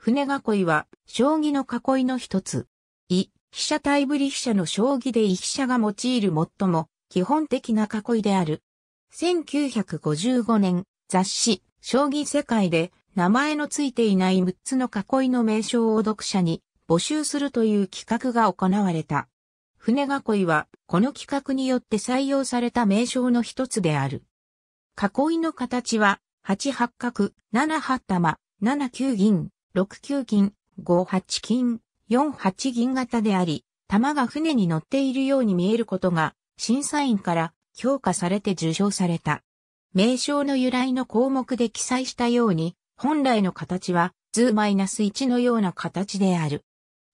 船囲いは、将棋の囲いの一つ。い、飛車対振り飛車の将棋で居飛車が用いる最も基本的な囲いである。1955年、雑誌、将棋世界で、名前のついていない6つの囲いの名称を読者に募集するという企画が行われた。船囲いは、この企画によって採用された名称の一つである。囲いの形は、8八角、7八玉、7九銀、6九金、5八金、4八銀型であり、玉が船に乗っているように見えることが、審査員から評価されて受賞された。名称の由来の項目で記載したように、本来の形は図マイナス -1 のような形である。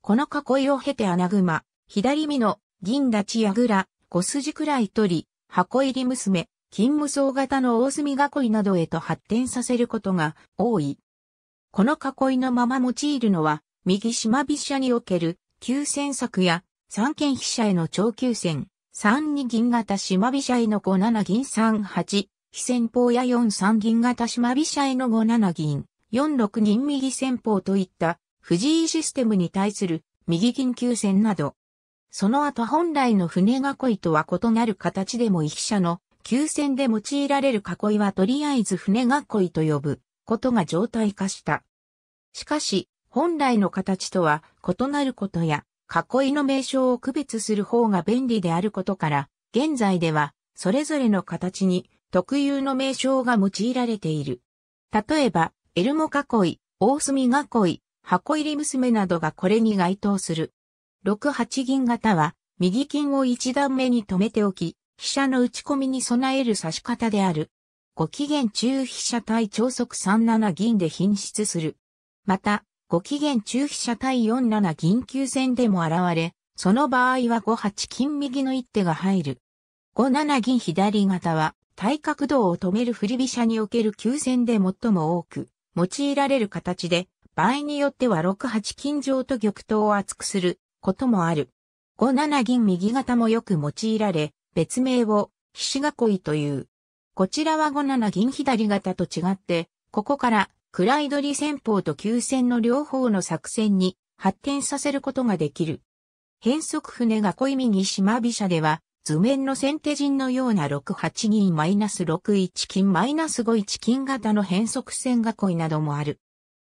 この囲いを経て穴熊、左身の銀立ちやぐら、5筋くらい取り、箱入り娘、金無双型の大隅囲いなどへと発展させることが多い。この囲いのまま用いるのは、右島飛車における、急戦策や、三軒飛車への長急戦、三二銀型島飛車への五七銀三八、飛戦法や四三銀型島飛車への五七銀、四六銀右戦法といった藤井システムに対する右銀急戦など、その後本来の船囲いとは異なる形でも一飛車の急戦で用いられる囲いはとりあえず船囲いと呼ぶ。ことが状態化した。しかし、本来の形とは異なることや、囲いの名称を区別する方が便利であることから、現在では、それぞれの形に特有の名称が用いられている。例えば、エルモ囲い、大隅囲い、箱入り娘などがこれに該当する。六八銀型は、右金を一段目に止めておき、飛車の打ち込みに備える指し方である。ご期限中飛車対超速3七銀で品質する。また、ご期限中飛車対4七銀急戦でも現れ、その場合は5八金右の一手が入る。5七銀左型は、対角道を止める振り飛車における急戦で最も多く、用いられる形で、場合によっては6八金上と玉頭を厚くすることもある。5七銀右型もよく用いられ、別名を、ひし囲いという。こちらは5七銀左型と違って、ここから暗い鳥戦法と急戦の両方の作戦に発展させることができる。変則船が恋右島飛車では、図面の先手陣のような6 8ナス -61 金マイナス -51 金型の変則船囲いなどもある。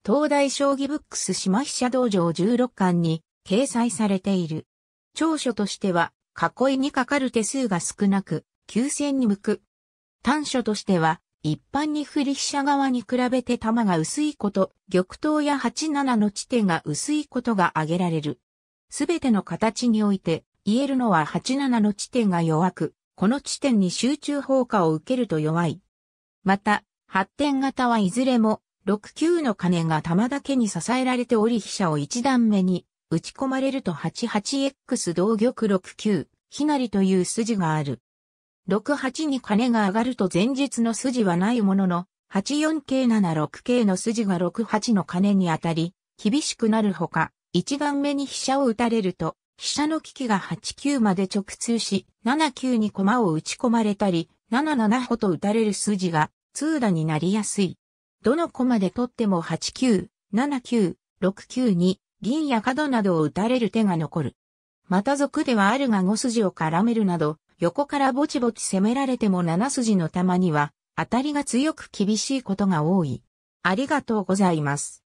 東大将棋ブックス島飛車道場16巻に掲載されている。長所としては、囲いにかかる手数が少なく、急戦に向く短所としては、一般に振り飛車側に比べて玉が薄いこと、玉頭や8七の地点が薄いことが挙げられる。すべての形において、言えるのは8七の地点が弱く、この地点に集中砲火を受けると弱い。また、発展型はいずれも、6 9の金が玉だけに支えられており飛車を1段目に、打ち込まれると 88X 同玉6 9ひなりという筋がある。6-8に金が上がると前日の筋はないものの、84桂、76桂の筋が6-8の金に当たり、厳しくなるほか、一番目に飛車を打たれると、飛車の利きが8-9まで直通し、7-9に駒を打ち込まれたり、7-7歩と打たれる筋が通打になりやすい。どの駒で取っても8-9、7-9、6-9に銀や角などを打たれる手が残る。また俗ではあるが5筋を絡めるなど、横からぼちぼち攻められても七筋の玉には、当たりが強く厳しいことが多い。ありがとうございます。